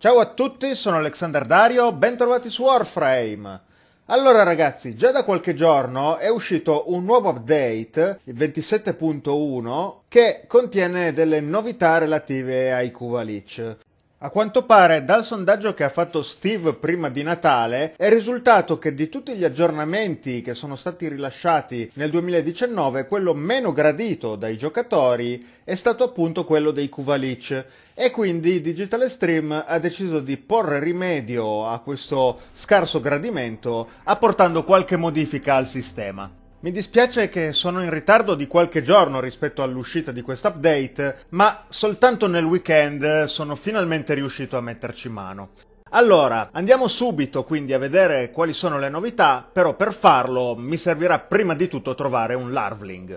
Ciao a tutti, sono Alexander Dario, bentrovati su Warframe. Allora ragazzi, già da qualche giorno è uscito un nuovo update, il 27.1, che contiene delle novità relative ai Kuvalich. A quanto pare, dal sondaggio che ha fatto Steve prima di Natale, è risultato che di tutti gli aggiornamenti che sono stati rilasciati nel 2019, quello meno gradito dai giocatori è stato appunto quello dei Kuvalic. E quindi Digital Stream ha deciso di porre rimedio a questo scarso gradimento apportando qualche modifica al sistema. Mi dispiace che sono in ritardo di qualche giorno rispetto all'uscita di quest'update, ma soltanto nel weekend sono finalmente riuscito a metterci mano. Allora, andiamo subito quindi a vedere quali sono le novità, però per farlo mi servirà prima di tutto trovare un Larvling.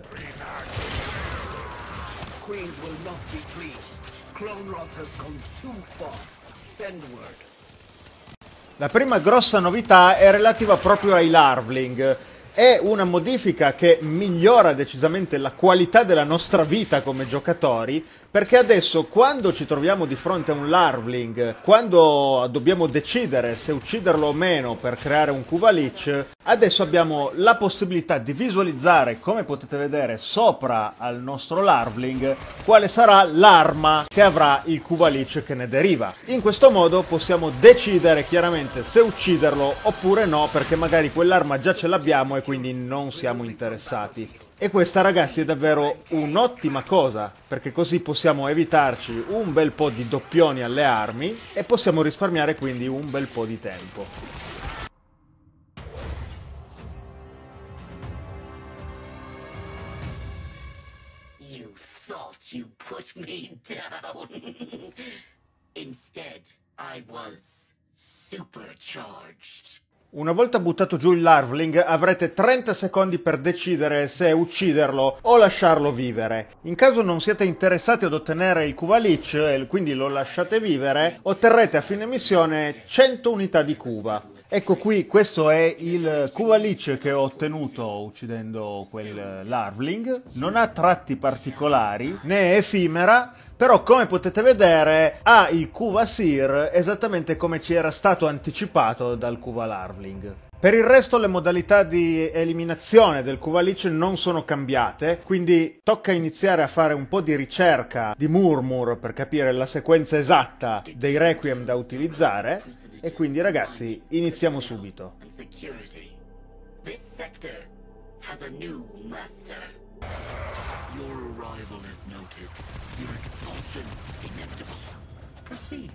La prima grossa novità è relativa proprio ai Larvling, è una modifica che migliora decisamente la qualità della nostra vita come giocatori, perché adesso quando ci troviamo di fronte a un Larvling, quando dobbiamo decidere se ucciderlo o meno per creare un Kuvalich, adesso abbiamo la possibilità di visualizzare, come potete vedere sopra al nostro Larvling, quale sarà l'arma che avrà il Kuvalich che ne deriva. In questo modo possiamo decidere chiaramente se ucciderlo oppure no, perché magari quell'arma già ce l'abbiamo e e quindi non siamo interessati. E questa ragazzi è davvero un'ottima cosa, perché così possiamo evitarci un bel po' di doppioni alle armi e possiamo risparmiare quindi un bel po' di tempo. You me down. Instead, I was supercharged. Una volta buttato giù il larvling avrete 30 secondi per decidere se ucciderlo o lasciarlo vivere. In caso non siate interessati ad ottenere il leech e quindi lo lasciate vivere, otterrete a fine missione 100 unità di Cuva. Ecco qui, questo è il Kuvalic che ho ottenuto uccidendo quel eh, Larvling. Non ha tratti particolari, né è effimera, però come potete vedere ha il Kuva Sir esattamente come ci era stato anticipato dal Kuva Larvling. Per il resto le modalità di eliminazione del Kuvalic non sono cambiate, quindi tocca iniziare a fare un po' di ricerca di Murmur per capire la sequenza esatta dei Requiem da utilizzare e quindi ragazzi iniziamo subito. This sector has a new master. Your arrival is noted. Your expulsion inevitable. Proceed.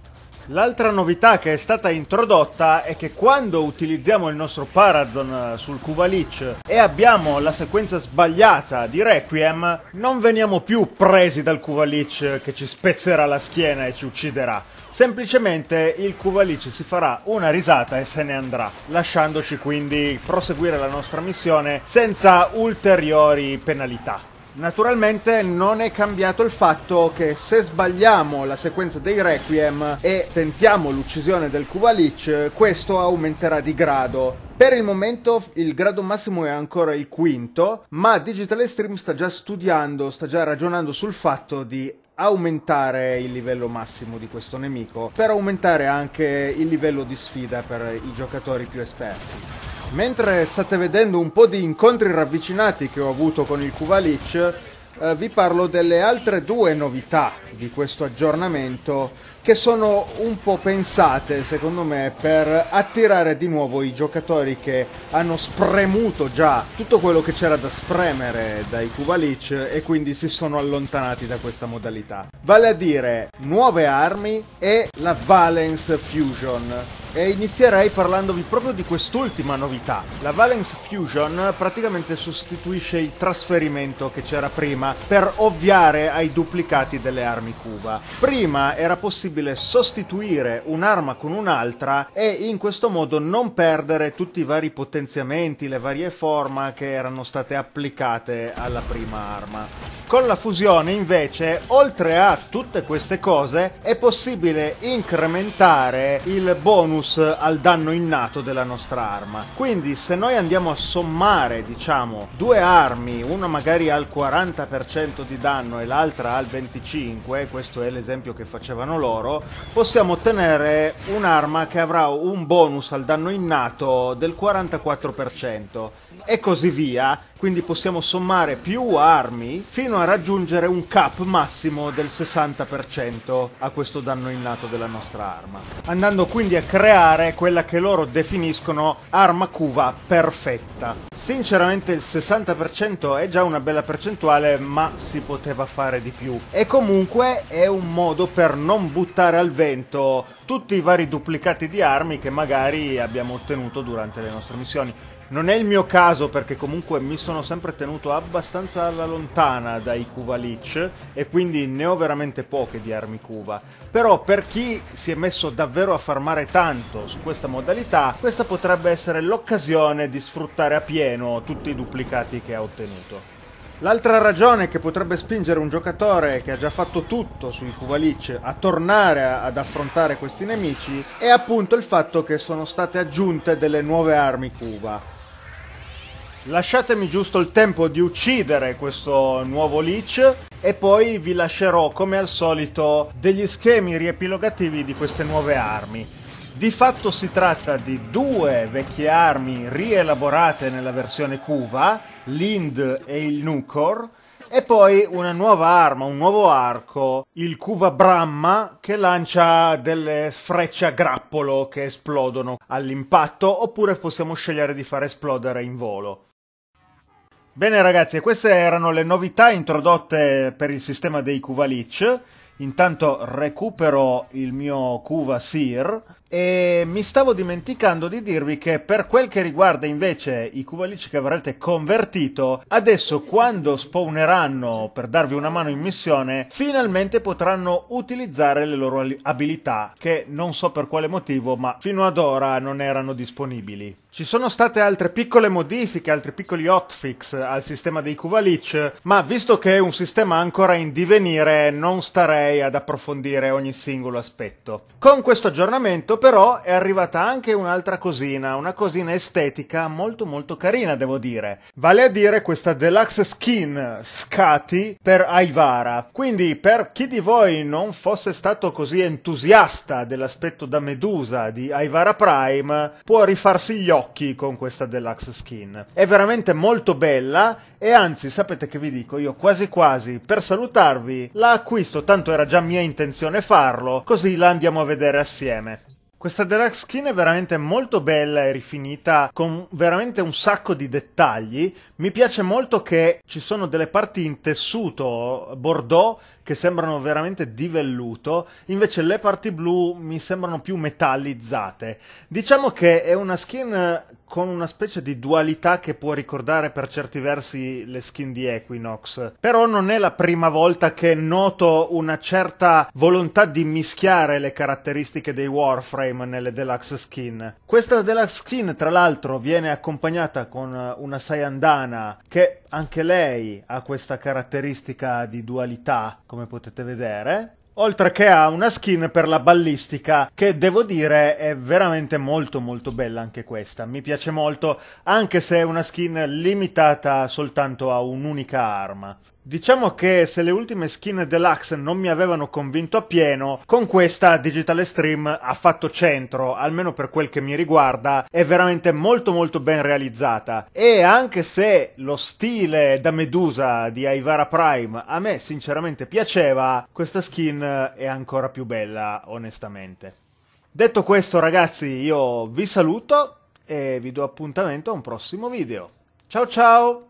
L'altra novità che è stata introdotta è che quando utilizziamo il nostro Parazon eh, sul Kuvalich e abbiamo la sequenza sbagliata di Requiem, non veniamo più presi dal Kuvalich eh, che ci spezzerà la schiena e ci ucciderà. Semplicemente il Kuvalich si farà una risata e se ne andrà, lasciandoci quindi proseguire la nostra missione senza ulteriori penalità. Naturalmente non è cambiato il fatto che se sbagliamo la sequenza dei Requiem e tentiamo l'uccisione del Kubalich, questo aumenterà di grado. Per il momento il grado massimo è ancora il quinto, ma Digital Extreme sta già studiando, sta già ragionando sul fatto di aumentare il livello massimo di questo nemico per aumentare anche il livello di sfida per i giocatori più esperti. Mentre state vedendo un po' di incontri ravvicinati che ho avuto con il Kuvalic, eh, vi parlo delle altre due novità di questo aggiornamento che sono un po' pensate secondo me per attirare di nuovo i giocatori che hanno spremuto già tutto quello che c'era da spremere dai Kubalic e quindi si sono allontanati da questa modalità. Vale a dire nuove armi e la Valence Fusion e inizierei parlandovi proprio di quest'ultima novità. La Valence Fusion praticamente sostituisce il trasferimento che c'era prima per ovviare ai duplicati delle armi Cuba. Prima era possibile sostituire un'arma con un'altra e in questo modo non perdere tutti i vari potenziamenti, le varie forme che erano state applicate alla prima arma. Con la fusione invece, oltre a tutte queste cose, è possibile incrementare il bonus bonus al danno innato della nostra arma. Quindi se noi andiamo a sommare, diciamo, due armi, una magari al 40% di danno e l'altra al 25%, questo è l'esempio che facevano loro, possiamo ottenere un'arma che avrà un bonus al danno innato del 44% e così via, quindi possiamo sommare più armi fino a raggiungere un cap massimo del 60% a questo danno innato della nostra arma, andando quindi a creare quella che loro definiscono arma cuva perfetta. Sinceramente il 60% è già una bella percentuale, ma si poteva fare di più. E comunque è un modo per non buttare al vento tutti i vari duplicati di armi che magari abbiamo ottenuto durante le nostre missioni. Non è il mio caso perché comunque mi sono sempre tenuto abbastanza alla lontana dai Cuva Leech e quindi ne ho veramente poche di armi Cuva. Però per chi si è messo davvero a farmare tanto su questa modalità, questa potrebbe essere l'occasione di sfruttare a pieno pieno tutti i duplicati che ha ottenuto. L'altra ragione che potrebbe spingere un giocatore che ha già fatto tutto sui Kuvalich a tornare ad affrontare questi nemici è appunto il fatto che sono state aggiunte delle nuove armi Cuba. Lasciatemi giusto il tempo di uccidere questo nuovo Lich e poi vi lascerò come al solito degli schemi riepilogativi di queste nuove armi. Di fatto si tratta di due vecchie armi rielaborate nella versione Cuva, l'Ind e il Nucor, e poi una nuova arma, un nuovo arco, il Cuva Brahma, che lancia delle frecce a grappolo che esplodono all'impatto, oppure possiamo scegliere di far esplodere in volo. Bene ragazzi, queste erano le novità introdotte per il sistema dei Kuvalich. Intanto recupero il mio Kuva Seer e mi stavo dimenticando di dirvi che per quel che riguarda invece i cuvalici che avrete convertito, adesso quando spawneranno per darvi una mano in missione, finalmente potranno utilizzare le loro abilità, che non so per quale motivo, ma fino ad ora non erano disponibili. Ci sono state altre piccole modifiche, altri piccoli hotfix al sistema dei Kuvalich, ma visto che è un sistema ancora in divenire, non starei ad approfondire ogni singolo aspetto. Con questo aggiornamento questo però è arrivata anche un'altra cosina, una cosina estetica molto molto carina devo dire. Vale a dire questa deluxe skin Scati per Aivara. Quindi per chi di voi non fosse stato così entusiasta dell'aspetto da Medusa di Aivara Prime, può rifarsi gli occhi con questa deluxe skin. È veramente molto bella e anzi sapete che vi dico, io quasi quasi per salutarvi la acquisto, tanto era già mia intenzione farlo, così la andiamo a vedere assieme. Questa deluxe skin è veramente molto bella e rifinita con veramente un sacco di dettagli. Mi piace molto che ci sono delle parti in tessuto bordeaux che sembrano veramente di velluto, invece le parti blu mi sembrano più metallizzate. Diciamo che è una skin eh, con una specie di dualità che può ricordare per certi versi le skin di Equinox. Però non è la prima volta che noto una certa volontà di mischiare le caratteristiche dei Warframe nelle deluxe skin. Questa deluxe skin, tra l'altro, viene accompagnata con eh, una Sayandana che anche lei ha questa caratteristica di dualità, come potete vedere. Oltre che ha una skin per la ballistica che devo dire è veramente molto molto bella anche questa, mi piace molto anche se è una skin limitata soltanto a un'unica arma. Diciamo che se le ultime skin deluxe non mi avevano convinto appieno, con questa Digitale Stream ha fatto centro, almeno per quel che mi riguarda, è veramente molto molto ben realizzata. E anche se lo stile da Medusa di Ivara Prime a me sinceramente piaceva, questa skin è ancora più bella, onestamente. Detto questo ragazzi, io vi saluto e vi do appuntamento a un prossimo video. Ciao ciao!